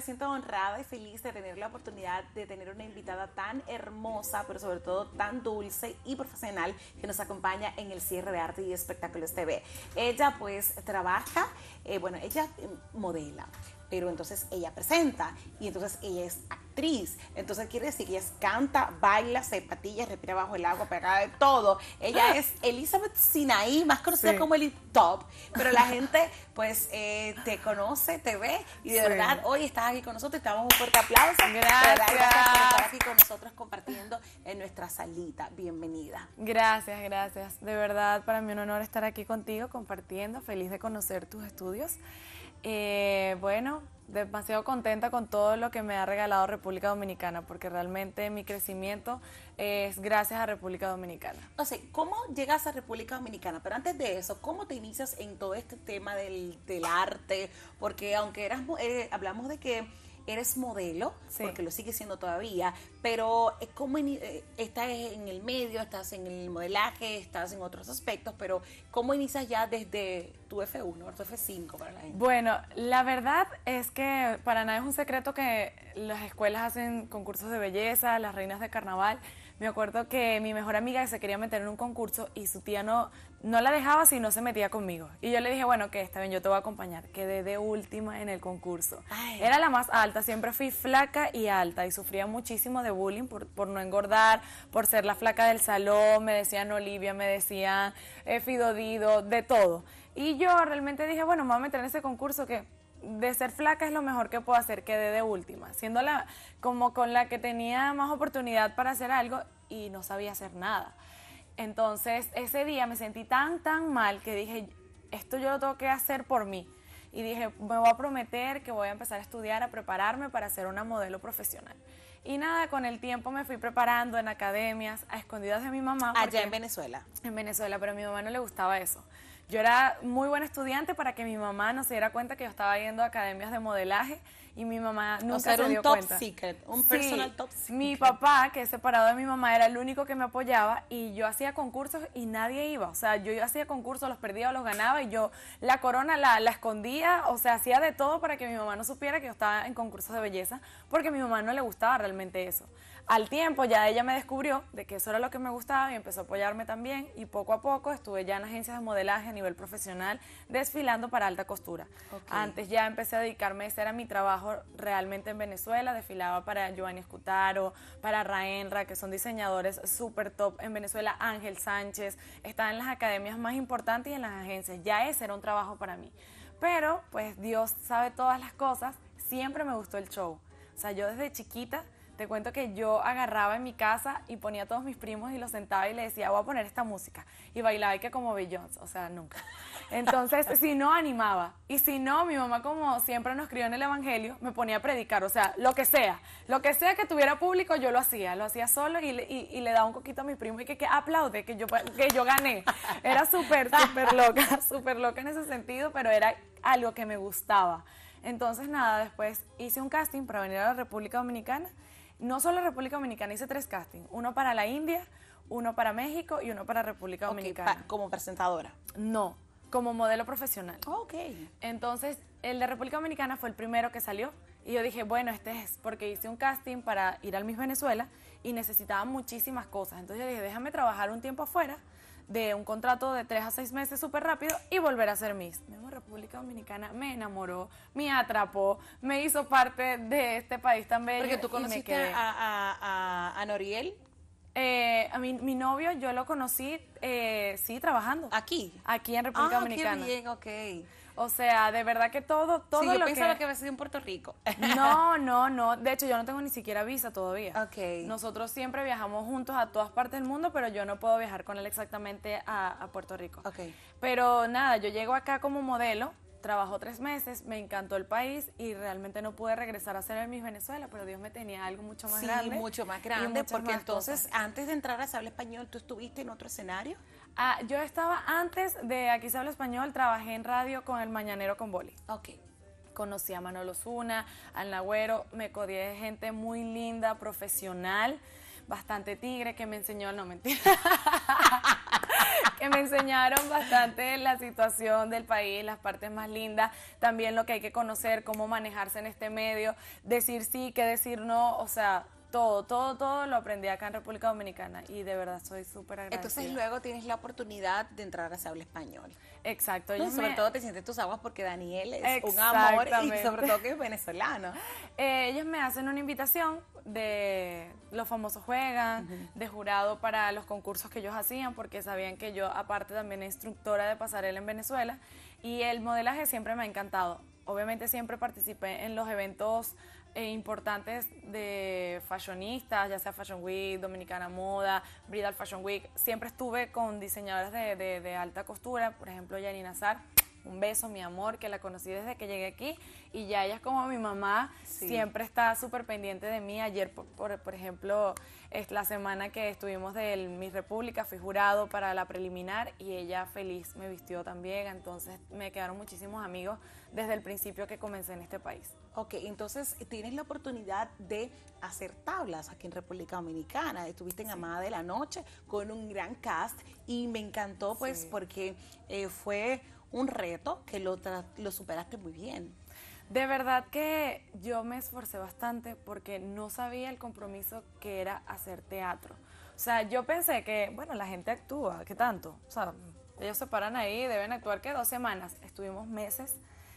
me siento honrada y feliz de tener la oportunidad de tener una invitada tan hermosa, pero sobre todo tan dulce y profesional que nos acompaña en el cierre de Arte y Espectáculos TV. Ella pues trabaja, eh, bueno, ella eh, modela, pero entonces ella presenta y entonces ella es actriz entonces quiere decir que ella canta, baila, se patilla, respira bajo el agua, pegada de todo. Ella ah. es Elizabeth Sinaí, más conocida como el Top. Pero la gente, pues, eh, te conoce, te ve. Y de verdad, hoy estás aquí con nosotros. estamos un fuerte aplauso. Gracias. Gracias por estar aquí con nosotros compartiendo en nuestra salita. Bienvenida. Gracias, gracias. De verdad, para mí un honor estar aquí contigo compartiendo. Feliz de conocer tus estudios. Eh, bueno, demasiado contenta con todo lo que me ha regalado República Dominicana, porque realmente mi crecimiento es gracias a República Dominicana. no sé ¿cómo llegas a República Dominicana? Pero antes de eso, ¿cómo te inicias en todo este tema del, arte? Porque aunque eras, eh, hablamos de que eres modelo, porque lo sigue siendo todavía, pero eh, ¿cómo estás en el medio, estás en el modelaje, estás en otros aspectos, pero ¿cómo inicias ya desde tu F1, tu F5 para la gente? Bueno, la verdad es que para nada es un secreto que las escuelas hacen concursos de belleza, las reinas de carnaval. Me acuerdo que mi mejor amiga se quería meter en un concurso y su tía no, no la dejaba si no se metía conmigo. Y yo le dije, bueno, que está bien, yo te voy a acompañar. Quedé de última en el concurso. Era la más alta, siempre fui flaca y alta y sufría muchísimo de bullying por, no engordar, por ser la flaca del salón, me decían Olivia, me decían eh, fido, Fidodido, de todo. Y yo realmente dije, bueno, me voy a meter en ese concurso que de ser flaca es lo mejor que puedo hacer, quedé de última, siendo la, como con la que tenía más oportunidad para hacer algo y no sabía hacer nada. Entonces ese día me sentí tan, tan mal que dije, esto yo lo tengo que hacer por mí. Y dije, me voy a prometer que voy a empezar a estudiar, a prepararme para ser una modelo profesional. Y nada, con el tiempo me fui preparando en academias, a escondidas de mi mamá. Allá en Venezuela. En Venezuela, pero a mi mamá no le gustaba eso. Yo era muy buena estudiante para que mi mamá no se diera cuenta que yo estaba yendo a academias de modelaje y mi mamá nunca se sea, era se dio un top secret, un personal top secret. Mi papá, que es separado de mi mamá, era el único que me apoyaba y yo hacía concursos y nadie iba. O sea, yo, hacía concursos, los perdía o los ganaba y yo la corona la, la escondía, o sea, hacía de todo para que mi mamá no supiera que yo estaba en concursos de belleza porque a mi mamá no le gustaba realmente eso al tiempo ya ella me descubrió de que eso era lo que me gustaba y empezó a apoyarme también y poco a poco estuve ya en agencias de modelaje a nivel profesional desfilando para alta costura. Antes ya empecé a dedicarme, ese era mi trabajo realmente en Venezuela, desfilaba para Giovanni Escutaro, para Raenra, que son diseñadores súper top en Venezuela, Ángel Sánchez, estaba en las academias más importantes y en las agencias, ya ese era un trabajo para mí. Pero pues Dios sabe todas las cosas, siempre me gustó el show. O sea, yo desde chiquita te cuento que yo agarraba en mi casa y ponía a todos mis primos y los sentaba y le decía, voy a poner esta música. Y bailaba y que como Beyoncé, o sea, nunca. Entonces, si no, animaba. Y si no, mi mamá, como siempre nos crió en el Evangelio, me ponía a predicar, o sea, lo que sea. Lo que sea que tuviera público, yo lo hacía. Lo hacía solo y, le, y, le daba un coquito a mi primo y que, que aplaude, que yo, que yo gané. Era súper, súper loca, súper loca en ese sentido, pero era algo que me gustaba. Entonces, nada, después hice un casting para venir a la República Dominicana no solo República Dominicana, hice tres castings, uno para la India, uno para México y uno para República Dominicana. ¿Como presentadora? No, como modelo profesional. Oh, ok. Entonces, el de República Dominicana fue el primero que salió y yo dije, bueno, este es porque hice un casting para ir al Miss Venezuela y necesitaba muchísimas cosas. Entonces yo dije, déjame trabajar un tiempo afuera de un contrato de tres a seis meses súper rápido y volver a ser Miss. Mi amor, República Dominicana me enamoró, me atrapó, me hizo parte de este país tan bello. Porque tú conociste a, Noriel. Eh, a mi, mi, novio yo lo conocí, eh, sí, trabajando. ¿Aquí? Aquí en República ah, Dominicana. Qué bien, ok. O sea, de verdad que todo, todo sí, yo lo que... que sido en Puerto Rico. No, no, no. De hecho, yo no tengo ni siquiera visa todavía. Ok. Nosotros siempre viajamos juntos a todas partes del mundo, pero yo no puedo viajar con él exactamente a, Puerto Rico. Ok. Pero nada, yo llego acá como modelo, trabajo tres meses, me encantó el país y realmente no pude regresar a ser en Miss Venezuela, pero Dios me tenía algo mucho más grande. Sí, mucho más grande, porque entonces antes de entrar a Sable Español, ¿tú estuviste en otro escenario? Ah, yo estaba antes de Aquí se habla español, trabajé en radio con el Mañanero con Boli. Ok. Conocí a Manolo Zuna, al Nagüero, me codié de gente muy linda, profesional, bastante tigre, que me enseñó, no mentira, que me enseñaron bastante la situación del país, las partes más lindas, también lo que hay que conocer, cómo manejarse en este medio, decir sí, qué decir no, o sea, todo, todo, todo lo aprendí acá en República Dominicana y de verdad soy súper agradecida. Entonces luego tienes la oportunidad de entrar a Se Español. Exacto. y sobre todo te sientes tus aguas porque Daniel es un amor y sobre todo que es venezolano. Eh, ellos me hacen una invitación de los famosos juegan, de jurado para los concursos que ellos hacían porque sabían que yo aparte también instructora de pasarela en Venezuela y el modelaje siempre me ha encantado. Obviamente siempre participé en los eventos eh, importantes de fashionistas, ya sea Fashion Week, Dominicana Moda, Bridal Fashion Week. Siempre estuve con diseñadoras de, alta costura, por ejemplo, Yanina Nazar un beso, mi amor, que la conocí desde que llegué aquí y ya ella es como mi mamá, siempre está súper pendiente de mí. Ayer, por, por, ejemplo, es la semana que estuvimos de mi República, fui jurado para la preliminar y ella feliz me vistió también, entonces me quedaron muchísimos amigos desde el principio que comencé en este país. Ok, entonces tienes la oportunidad de hacer tablas aquí en República Dominicana, estuviste en Amada de la Noche con un gran cast y me encantó pues porque eh, fue un reto que lo, lo superaste muy bien. De verdad que yo me esforcé bastante porque no sabía el compromiso que era hacer teatro. O sea, yo pensé que, bueno, la gente actúa, ¿qué tanto? O sea, ellos se paran ahí, deben actuar que dos semanas. Estuvimos meses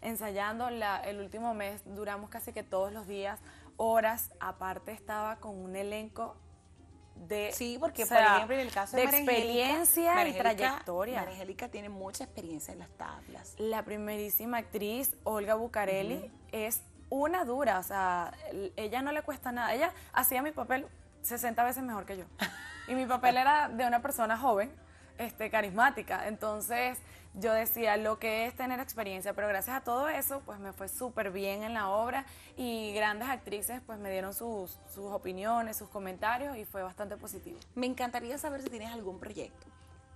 ensayando, el último mes duramos casi que todos los días, horas, aparte estaba con un elenco sí porque por ejemplo en el caso de, de experiencia y trayectoria Angélica tiene mucha experiencia en las tablas la primerísima actriz Olga Bucarelli es una dura o sea ella no le cuesta nada ella hacía mi papel 60 veces mejor que yo y mi papel era de una persona joven este carismática entonces yo decía lo que es tener experiencia, pero gracias a todo eso, pues me fue súper bien en la obra y grandes actrices pues me dieron sus, sus opiniones, sus comentarios y fue bastante positivo. Me encantaría saber si tienes algún proyecto,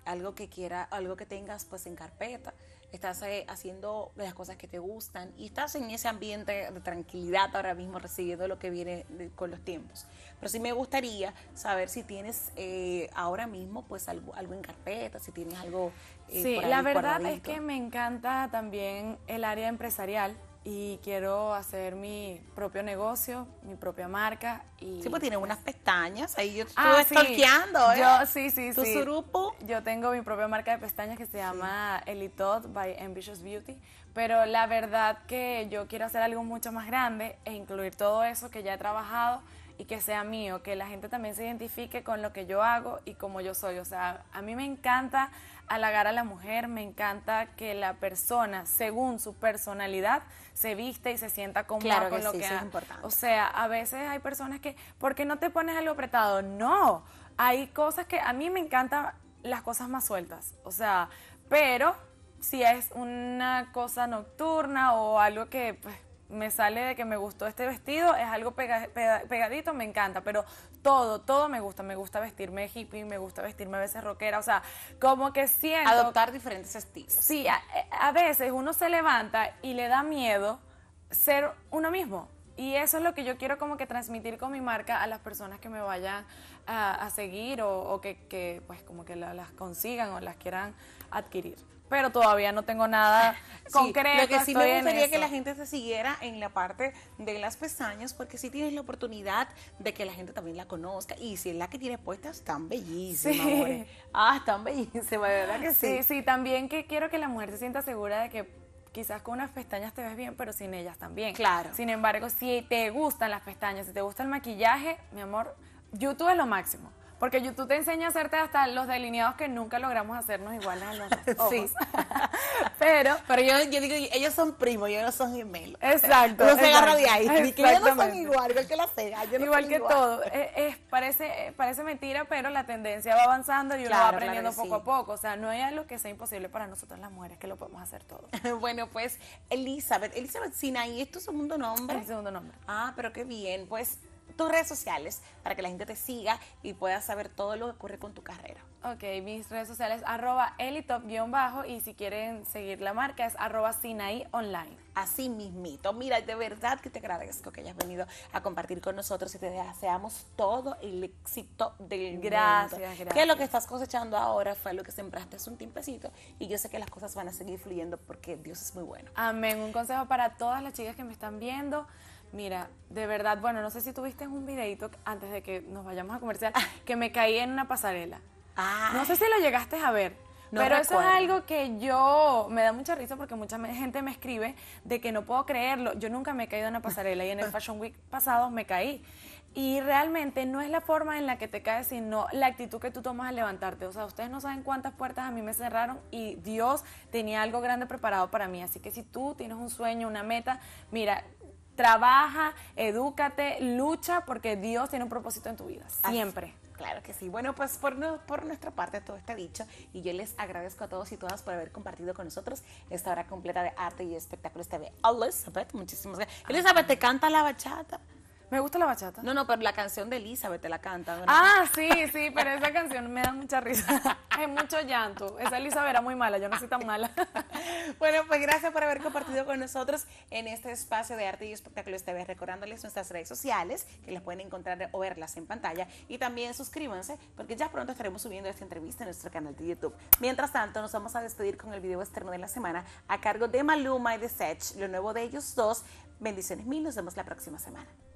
algo que quiera, algo que tengas pues en carpeta, estás eh, haciendo las cosas que te gustan y estás en ese ambiente de tranquilidad ahora mismo recibiendo lo que viene con los tiempos. Pero sí me gustaría saber si tienes eh, ahora mismo pues algo, algo en carpeta, si tienes algo... Eh, sí, la verdad es que me encanta también el área empresarial y quiero hacer mi propio negocio, mi propia marca. Y sí, pues tiene pues unas pestañas, ahí yo ah, estuve ¿eh? Yo, sí, sí, ¿Tu Yo tengo mi propia marca de pestañas que se llama Elitot by Ambitious Beauty, pero la verdad que yo quiero hacer algo mucho más grande e incluir todo eso que ya he trabajado y que sea mío, que la gente también se identifique con lo que yo hago y como yo soy. O sea, a mí me encanta halagar a la mujer, me encanta que la persona, según su personalidad, se viste y se sienta cómoda con lo que ha. Es o sea, a veces hay personas que, ¿por qué no te pones algo apretado? No, hay cosas que a mí me encantan las cosas más sueltas. O sea, pero si es una cosa nocturna o algo que pues, me sale de que me gustó este vestido, es algo pegadito, me encanta, pero todo, todo me gusta, me gusta vestirme hippie, me gusta vestirme a veces rockera, o sea, como que siento... Adoptar diferentes estilos. Sí, eh, a, veces uno se levanta y le da miedo ser uno mismo, y eso es lo que yo quiero como que transmitir con mi marca a las personas que me vayan a, seguir o, que, pues como que las consigan o las quieran adquirir pero todavía no tengo nada concreto. Lo que sí me gustaría que la gente se siguiera en la parte de las pestañas, porque sí tienes la oportunidad de que la gente también la conozca. Y si es la que tiene puestas, están bellísimas, sí. Ah, están bellísimas, ¿verdad que sí? Sí, sí, también que quiero que la mujer se sienta segura de que quizás con unas pestañas te ves bien, pero sin ellas también. Claro. Sin embargo, si te gustan las pestañas, si te gusta el maquillaje, mi amor, YouTube es lo máximo. Porque YouTube te enseña a hacerte hasta los delineados que nunca logramos hacernos iguales a los Sí. pero pero yo, digo, ellos son primos, ellos no son gemelos. Exacto. No se agarra de ahí. ellos no son igual, igual que la cega. igual que todo. Eh, es, parece, parece mentira, pero la tendencia va avanzando y uno va aprendiendo poco a poco. O sea, no hay algo que sea imposible para nosotros las mujeres, que lo podemos hacer todo. bueno, pues Elizabeth, Elizabeth Sinaí, ¿es tu segundo nombre? Es segundo nombre. Ah, pero qué bien. Pues tus redes sociales para que la gente te siga y pueda saber todo lo que ocurre con tu carrera. Ok, mis redes sociales arroba elitop-bajo y si quieren seguir la marca es arroba sinai online. Así mismito. Mira, de verdad que te agradezco que hayas venido a compartir con nosotros y te deseamos todo el éxito del gracias, Gracias, Que lo que estás cosechando ahora fue lo que sembraste hace un tiempecito y yo sé que las cosas van a seguir fluyendo porque Dios es muy bueno. Amén. Un consejo para todas las chicas que me están viendo. Mira, de verdad, bueno, no sé si tuviste un videito antes de que nos vayamos a comercial, ah. que me caí en una pasarela. Ah. no sé si lo llegaste a ver. pero eso es algo que yo me da mucha risa porque mucha gente me escribe de que no puedo creerlo. Yo nunca me he caído en una pasarela y en el Fashion Week pasado me caí. Y realmente no es la forma en la que te caes, sino la actitud que tú tomas al levantarte. O sea, ustedes no saben cuántas puertas a mí me cerraron y Dios tenía algo grande preparado para mí. Así que si tú tienes un sueño, una meta, mira, trabaja, edúcate, lucha, porque Dios tiene un propósito en tu vida, siempre. Claro que sí. Bueno, pues por, por nuestra parte todo está dicho y yo les agradezco a todos y todas por haber compartido con nosotros esta hora completa de arte y espectáculos TV. Elizabeth, muchísimas gracias. Elizabeth, ¿te canta la bachata? Me gusta la bachata. No, no, pero la canción de Elizabeth te la canta. Ah, sí, sí, pero esa canción me da mucha risa. Hay mucho llanto. Esa Elizabeth era muy mala, yo no soy tan mala. bueno, pues gracias por haber compartido con nosotros en este espacio de arte y espectáculos TV. Recordándoles nuestras redes sociales, que las pueden encontrar o verlas en pantalla. Y también suscríbanse, porque ya pronto estaremos subiendo esta entrevista en nuestro canal de YouTube. Mientras tanto, nos vamos a despedir con el video externo de la semana a cargo de Maluma y de Sech, lo nuevo de ellos dos. Bendiciones mil, nos vemos la próxima semana.